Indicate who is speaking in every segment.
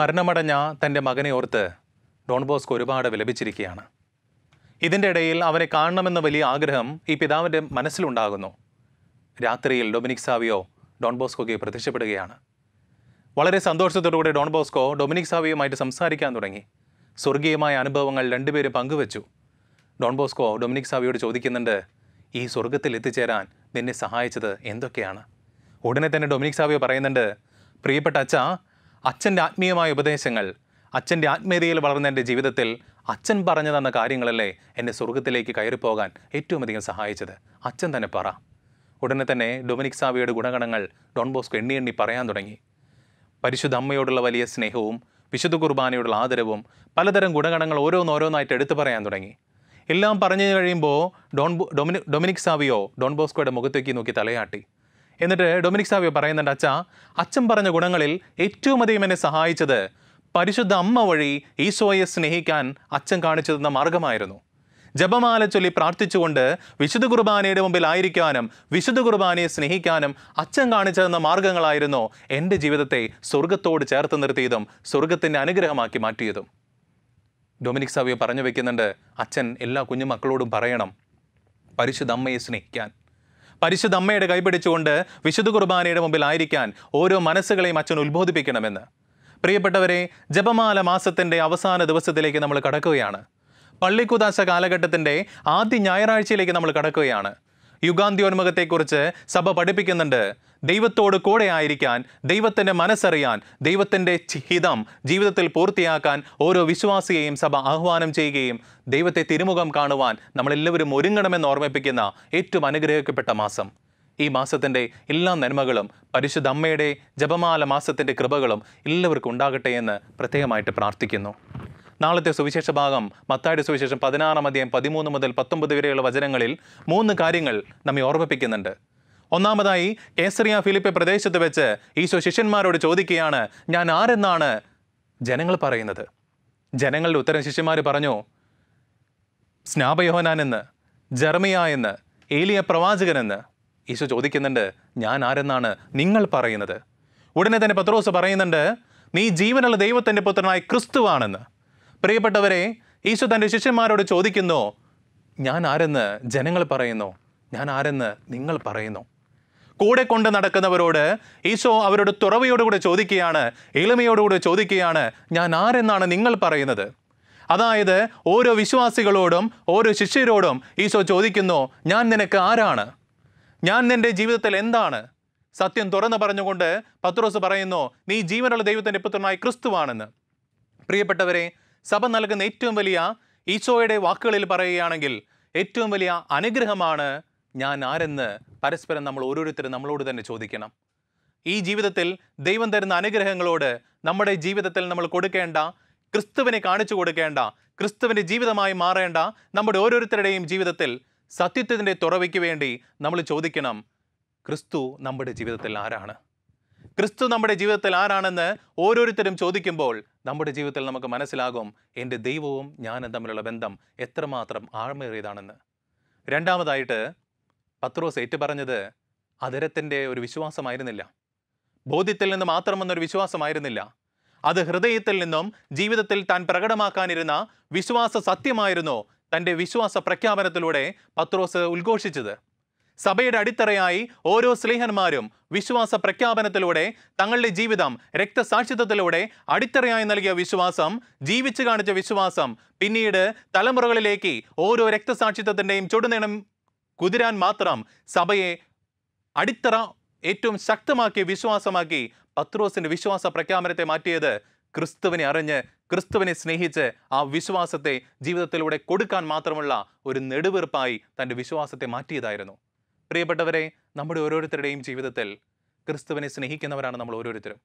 Speaker 1: മരണമടഞ്ഞ തൻ്റെ മകനെ ഓർത്ത് ഡോൺ ബോസ്കോ ഒരുപാട് വിലപിച്ചിരിക്കുകയാണ് ഇതിൻ്റെ ഇടയിൽ അവനെ കാണണമെന്ന വലിയ ആഗ്രഹം ഈ പിതാവിൻ്റെ മനസ്സിലുണ്ടാകുന്നു രാത്രിയിൽ ഡൊമിനിക് സാവിയോ ഡോൺ ബോസ്കോയ്ക്ക് പ്രത്യക്ഷപ്പെടുകയാണ് വളരെ സന്തോഷത്തോടുകൂടി ഡോൺ ബോസ്കോ ഡൊമിനിക് സാവിയുമായിട്ട് സംസാരിക്കാൻ തുടങ്ങി സ്വർഗീയമായ അനുഭവങ്ങൾ രണ്ടുപേരും പങ്കുവച്ചു ഡോൺ ബോസ്കോ ഡൊമിനിക് സാവിയോട് ചോദിക്കുന്നുണ്ട് ഈ സ്വർഗത്തിൽ എത്തിച്ചേരാൻ നിന്നെ സഹായിച്ചത് എന്തൊക്കെയാണ് ഉടനെ തന്നെ ഡൊമിനിക് സാവിയോ പറയുന്നുണ്ട് പ്രിയപ്പെട്ട അച്ഛ അച്ഛൻ്റെ ആത്മീയമായ ഉപദേശങ്ങൾ അച്ഛൻ്റെ ആത്മീയതയിൽ വളർന്ന എൻ്റെ ജീവിതത്തിൽ അച്ഛൻ പറഞ്ഞു തന്ന കാര്യങ്ങളല്ലേ എന്നെ സ്വർഗത്തിലേക്ക് കയറിപ്പോകാൻ ഏറ്റവും അധികം സഹായിച്ചത് അച്ഛൻ തന്നെ പറ ഉടനെ തന്നെ ഡൊമിനിക് സാവിയുടെ ഗുണഗണങ്ങൾ ഡോൺ ബോസ്കോ എണ്ണി എണ്ണി പറയാൻ തുടങ്ങി പരിശുദ്ധ അമ്മയോടുള്ള വലിയ സ്നേഹവും വിശുദ്ധ കുർബാനയോടുള്ള ആദരവും പലതരം ഗുണഗണങ്ങൾ ഓരോന്നോരോന്നായിട്ട് എടുത്തു പറയാൻ തുടങ്ങി എല്ലാം പറഞ്ഞു കഴിയുമ്പോൾ Don Dominic Dominic Savio Don ബോസ്കോയുടെ മുഖത്തേക്ക് നോക്കി തലയാട്ടി എന്നിട്ട് ഡൊമിനിക് സാവിയോ പറയുന്നുണ്ട് അച്ഛ അച്ഛൻ പറഞ്ഞ ഗുണങ്ങളിൽ ഏറ്റവും അധികം എന്നെ സഹായിച്ചത് പരിശുദ്ധ അമ്മ വഴി ഈശോയെ സ്നേഹിക്കാൻ അച്ഛൻ കാണിച്ചു തന്ന മാർഗമായിരുന്നു ജപമാല ചൊല്ലി പ്രാർത്ഥിച്ചുകൊണ്ട് വിശുദ്ധ കുർബാനയുടെ മുമ്പിൽ ആയിരിക്കാനും വിശുദ്ധ കുർബാനയെ സ്നേഹിക്കാനും അച്ഛൻ കാണിച്ചു തന്ന മാർഗങ്ങളായിരുന്നു എൻ്റെ ജീവിതത്തെ സ്വർഗത്തോട് ചേർത്ത് നിർത്തിയതും സ്വർഗത്തിൻ്റെ അനുഗ്രഹമാക്കി മാറ്റിയതും ഡൊമിനിക് സാവിയോ പറഞ്ഞു വയ്ക്കുന്നുണ്ട് അച്ഛൻ എല്ലാ കുഞ്ഞുമക്കളോടും പറയണം പരിശുദ്ധ അമ്മയെ സ്നേഹിക്കാൻ പരിശുദ്ധ അമ്മയുടെ കൈപിടിച്ചുകൊണ്ട് വിശുദ്ധ കുർബാനയുടെ മുമ്പിൽ ആയിരിക്കാൻ ഓരോ മനസ്സുകളെയും അച്ഛൻ ഉത്ബോധിപ്പിക്കണമെന്ന് പ്രിയപ്പെട്ടവരെ ജപമാല മാസത്തിൻ്റെ അവസാന ദിവസത്തിലേക്ക് നമ്മൾ കടക്കുകയാണ് പള്ളിക്കുതാശ കാലഘട്ടത്തിൻ്റെ ആദ്യ ഞായറാഴ്ചയിലേക്ക് നമ്മൾ കടക്കുകയാണ് യുഗാന്ത്യോന്മുഖത്തെക്കുറിച്ച് സഭ പഠിപ്പിക്കുന്നുണ്ട് ദൈവത്തോട് കൂടെ ആയിരിക്കാൻ ദൈവത്തിൻ്റെ മനസ്സറിയാൻ ദൈവത്തിൻ്റെ ഹിതം ജീവിതത്തിൽ പൂർത്തിയാക്കാൻ ഓരോ വിശ്വാസിയെയും സഭ ആഹ്വാനം ചെയ്യുകയും ദൈവത്തെ തിരുമുഖം കാണുവാൻ നമ്മളെല്ലാവരും ഒരുങ്ങണമെന്ന് ഓർമ്മിപ്പിക്കുന്ന ഏറ്റവും അനുഗ്രഹിക്കപ്പെട്ട മാസം ഈ മാസത്തിൻ്റെ എല്ലാ നന്മകളും പരിശുദ്ധ അമ്മയുടെ ജപമാല മാസത്തിൻ്റെ കൃപകളും എല്ലാവർക്കും ഉണ്ടാകട്ടെ എന്ന് പ്രത്യേകമായിട്ട് പ്രാർത്ഥിക്കുന്നു നാളത്തെ സുവിശേഷ ഭാഗം മത്തായുടെ സുവിശേഷം പതിനാറാം അധ്യായം പതിമൂന്ന് മുതൽ പത്തൊമ്പത് വരെയുള്ള വചനങ്ങളിൽ മൂന്ന് കാര്യങ്ങൾ നമ്മെ ഓർമ്മിപ്പിക്കുന്നുണ്ട് ഒന്നാമതായി കേസറിയ ഫിലിപ്പ് പ്രദേശത്ത് വെച്ച് ഈശോ ശിഷ്യന്മാരോട് ചോദിക്കുകയാണ് ഞാൻ ആരെന്നാണ് ജനങ്ങൾ പറയുന്നത് ജനങ്ങളുടെ ഉത്തരം ശിഷ്യന്മാർ പറഞ്ഞു സ്നാപയോഹനാൻ എന്ന് ജർമിയ എന്ന് ഏലിയ പ്രവാചകൻ എന്ന് ഈശോ ചോദിക്കുന്നുണ്ട് ഞാൻ ആരെന്നാണ് നിങ്ങൾ പറയുന്നത് ഉടനെ തന്നെ പത്രോസ് പറയുന്നുണ്ട് നീ ജീവനുള്ള ദൈവത്തിൻ്റെ പുത്രനായ ക്രിസ്തുവാണെന്ന് പ്രിയപ്പെട്ടവരെ ഈശോ തൻ്റെ ശിഷ്യന്മാരോട് ചോദിക്കുന്നു ഞാൻ ആരെന്ന് ജനങ്ങൾ പറയുന്നു ഞാൻ ആരെന്ന് നിങ്ങൾ പറയുന്നു കൂടെ കൊണ്ട് നടക്കുന്നവരോട് ഈശോ അവരോട് തുറവയോടുകൂടെ ചോദിക്കുകയാണ് എളിമയോടുകൂടെ ചോദിക്കുകയാണ് ഞാൻ ആരെന്നാണ് നിങ്ങൾ പറയുന്നത് അതായത് ഓരോ വിശ്വാസികളോടും ഓരോ ശിഷ്യരോടും ഈശോ ചോദിക്കുന്നു ഞാൻ നിനക്ക് ആരാണ് ഞാൻ നിൻ്റെ ജീവിതത്തിൽ എന്താണ് സത്യം തുറന്നു പറഞ്ഞുകൊണ്ട് പത്രോസ് പറയുന്നു നീ ജീവനുള്ള ദൈവത്തിൻ്റെ പുത്രനായ ക്രിസ്തുവാണെന്ന് പ്രിയപ്പെട്ടവരെ സഭ നൽകുന്ന ഏറ്റവും വലിയ ഈശോയുടെ വാക്കുകളിൽ പറയുകയാണെങ്കിൽ ഏറ്റവും വലിയ അനുഗ്രഹമാണ് ഞാൻ ആരെന്ന് പരസ്പരം നമ്മൾ ഓരോരുത്തരും നമ്മളോട് തന്നെ ചോദിക്കണം ഈ ജീവിതത്തിൽ ദൈവം തരുന്ന അനുഗ്രഹങ്ങളോട് നമ്മുടെ ജീവിതത്തിൽ നമ്മൾ കൊടുക്കേണ്ട ക്രിസ്തുവിനെ കാണിച്ചു കൊടുക്കേണ്ട ക്രിസ്തുവിൻ്റെ ജീവിതമായി മാറേണ്ട നമ്മുടെ ഓരോരുത്തരുടെയും ജീവിതത്തിൽ സത്യത്തിൻ്റെ തുറവയ്ക്ക് വേണ്ടി നമ്മൾ ചോദിക്കണം ക്രിസ്തു നമ്മുടെ ജീവിതത്തിൽ ആരാണ് ക്രിസ്തു നമ്മുടെ ജീവിതത്തിൽ ആരാണെന്ന് ഓരോരുത്തരും ചോദിക്കുമ്പോൾ നമ്മുടെ ജീവിതത്തിൽ നമുക്ക് മനസ്സിലാകും എൻ്റെ ദൈവവും ഞാനും തമ്മിലുള്ള ബന്ധം എത്രമാത്രം ആഴമേറിയതാണെന്ന് രണ്ടാമതായിട്ട് പത്രോസ് ഏറ്റുപറഞ്ഞത് അതിരത്തിൻ്റെ ഒരു വിശ്വാസമായിരുന്നില്ല ബോധ്യത്തിൽ നിന്ന് മാത്രം വന്നൊരു വിശ്വാസമായിരുന്നില്ല അത് ഹൃദയത്തിൽ നിന്നും ജീവിതത്തിൽ താൻ പ്രകടമാക്കാനിരുന്ന വിശ്വാസ സത്യമായിരുന്നു തൻ്റെ വിശ്വാസ പ്രഖ്യാപനത്തിലൂടെ പത്രോസ് ഉദ്ഘോഷിച്ചത് സഭയുടെ അടിത്തറയായി ഓരോ സ്നേഹന്മാരും വിശ്വാസ പ്രഖ്യാപനത്തിലൂടെ തങ്ങളുടെ ജീവിതം രക്തസാക്ഷിത്വത്തിലൂടെ അടിത്തറയായി നൽകിയ വിശ്വാസം ജീവിച്ചു കാണിച്ച വിശ്വാസം പിന്നീട് തലമുറകളിലേക്ക് ഓരോ രക്തസാക്ഷിത്വത്തിൻ്റെയും ചുടുനിണം കുതിരാൻ മാത്രം സഭയെ അടിത്തറ ഏറ്റവും ശക്തമാക്കി വിശ്വാസമാക്കി പത്രോസിൻ്റെ വിശ്വാസ പ്രഖ്യാപനത്തെ മാറ്റിയത് ക്രിസ്തുവിനെ അറിഞ്ഞ് ക്രിസ്തുവിനെ സ്നേഹിച്ച് ആ വിശ്വാസത്തെ ജീവിതത്തിലൂടെ കൊടുക്കാൻ മാത്രമുള്ള ഒരു നെടുവീർപ്പായി തൻ്റെ വിശ്വാസത്തെ മാറ്റിയതായിരുന്നു പ്രിയപ്പെട്ടവരെ നമ്മുടെ ഓരോരുത്തരുടെയും ജീവിതത്തിൽ ക്രിസ്തുവിനെ സ്നേഹിക്കുന്നവരാണ് നമ്മൾ ഓരോരുത്തരും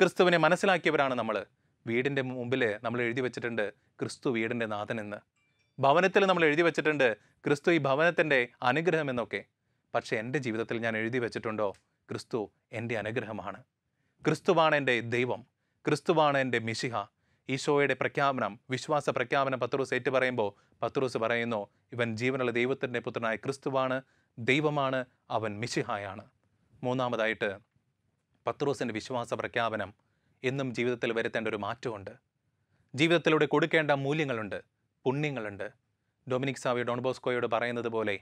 Speaker 1: ക്രിസ്തുവിനെ മനസ്സിലാക്കിയവരാണ് നമ്മൾ വീടിൻ്റെ മുമ്പിൽ നമ്മൾ എഴുതി വെച്ചിട്ടുണ്ട് ക്രിസ്തു വീടിൻ്റെ നാഥനെന്ന് ഭവനത്തിൽ നമ്മൾ എഴുതി വെച്ചിട്ടുണ്ട് ക്രിസ്തു ഈ ഭവനത്തിൻ്റെ അനുഗ്രഹം എന്നൊക്കെ പക്ഷേ എൻ്റെ ജീവിതത്തിൽ ഞാൻ എഴുതി വെച്ചിട്ടുണ്ടോ ക്രിസ്തു എൻ്റെ അനുഗ്രഹമാണ് ക്രിസ്തുവാണ് എൻ്റെ ദൈവം ക്രിസ്തുവാണ് എൻ്റെ മിശിഹ ഈശോയുടെ പ്രഖ്യാപനം വിശ്വാസ പ്രഖ്യാപനം പത്രോസ് ഏറ്റു പറയുമ്പോൾ പത്രോസ് പറയുന്നു ഇവൻ ജീവനുള്ള ദൈവത്തിൻ്റെ പുത്രനായ ക്രിസ്തുവാണ് ദൈവമാണ് അവൻ മിശിഹായാണ് മൂന്നാമതായിട്ട് പത്രോസിൻ്റെ വിശ്വാസ പ്രഖ്യാപനം എന്നും ജീവിതത്തിൽ വരുത്തേണ്ട ഒരു മാറ്റമുണ്ട് ജീവിതത്തിലൂടെ കൊടുക്കേണ്ട മൂല്യങ്ങളുണ്ട് പുണ്യങ്ങളുണ്ട് ഡൊമിനിക് സാവിയോ ഡോൺബോസ്കോയോട് പറയുന്നത് പോലെ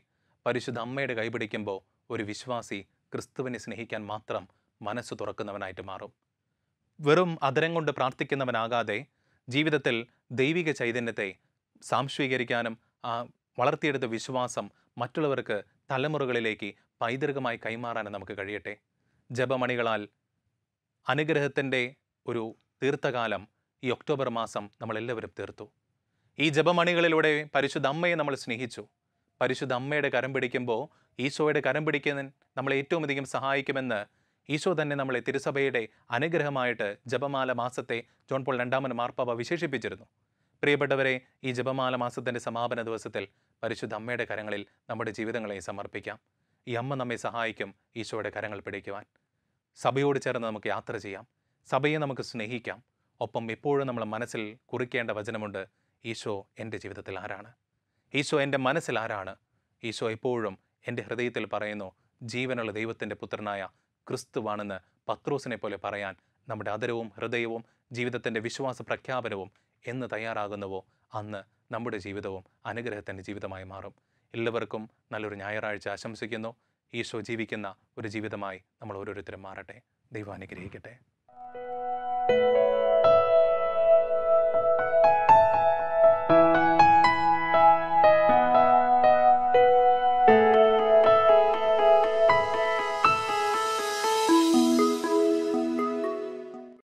Speaker 1: പരിശുദ്ധ അമ്മയുടെ കൈപിടിക്കുമ്പോൾ ഒരു വിശ്വാസി ക്രിസ്തുവിനെ സ്നേഹിക്കാൻ മാത്രം മനസ്സ് തുറക്കുന്നവനായിട്ട് മാറും വെറും അതരം കൊണ്ട് പ്രാർത്ഥിക്കുന്നവനാകാതെ ജീവിതത്തിൽ ദൈവിക ചൈതന്യത്തെ സാംശീകരിക്കാനും ആ വളർത്തിയെടുത്ത വിശ്വാസം മറ്റുള്ളവർക്ക് തലമുറകളിലേക്ക് പൈതൃകമായി കൈമാറാനും നമുക്ക് കഴിയട്ടെ ജപമണികളാൽ അനുഗ്രഹത്തിൻ്റെ ഒരു തീർത്ഥകാലം ഈ ഒക്ടോബർ മാസം നമ്മളെല്ലാവരും തീർത്തു ഈ ജപമണികളിലൂടെ പരിശുദ്ധ അമ്മയെ നമ്മൾ സ്നേഹിച്ചു പരിശുദ്ധ അമ്മയുടെ കരം പിടിക്കുമ്പോൾ ഈശോയുടെ കരം പിടിക്കുന്നതിന് നമ്മളെ ഏറ്റവും അധികം സഹായിക്കുമെന്ന് ഈശോ തന്നെ നമ്മളെ തിരുസഭയുടെ അനുഗ്രഹമായിട്ട് ജപമാല മാസത്തെ ജോൺ പോൾ രണ്ടാമൻ മാർപ്പാവ വിശേഷിപ്പിച്ചിരുന്നു പ്രിയപ്പെട്ടവരെ ഈ ജപമാല മാസത്തിൻ്റെ സമാപന ദിവസത്തിൽ പരിശുദ്ധ അമ്മയുടെ കരങ്ങളിൽ നമ്മുടെ ജീവിതങ്ങളെ സമർപ്പിക്കാം ഈ അമ്മ നമ്മെ സഹായിക്കും ഈശോയുടെ കരങ്ങൾ പിടിക്കുവാൻ സഭയോട് ചേർന്ന് നമുക്ക് യാത്ര ചെയ്യാം സഭയെ നമുക്ക് സ്നേഹിക്കാം ഒപ്പം എപ്പോഴും നമ്മൾ മനസ്സിൽ കുറിക്കേണ്ട വചനമുണ്ട് ഈശോ എൻ്റെ ജീവിതത്തിൽ ആരാണ് ഈശോ എൻ്റെ മനസ്സിൽ ആരാണ് ഈശോ എപ്പോഴും എൻ്റെ ഹൃദയത്തിൽ പറയുന്നു ജീവനുള്ള ദൈവത്തിൻ്റെ പുത്രനായ ക്രിസ്തുവാണെന്ന് പത്രോസിനെ പോലെ പറയാൻ നമ്മുടെ അതരവും ഹൃദയവും ജീവിതത്തിൻ്റെ വിശ്വാസ പ്രഖ്യാപനവും എന്ന് തയ്യാറാകുന്നുവോ അന്ന് നമ്മുടെ ജീവിതവും അനുഗ്രഹത്തിൻ്റെ ജീവിതമായി മാറും എല്ലാവർക്കും നല്ലൊരു ഞായറാഴ്ച ആശംസിക്കുന്നു ഈശോ ജീവിക്കുന്ന ഒരു ജീവിതമായി നമ്മൾ ഓരോരുത്തരും മാറട്ടെ ദൈവം അനുഗ്രഹിക്കട്ടെ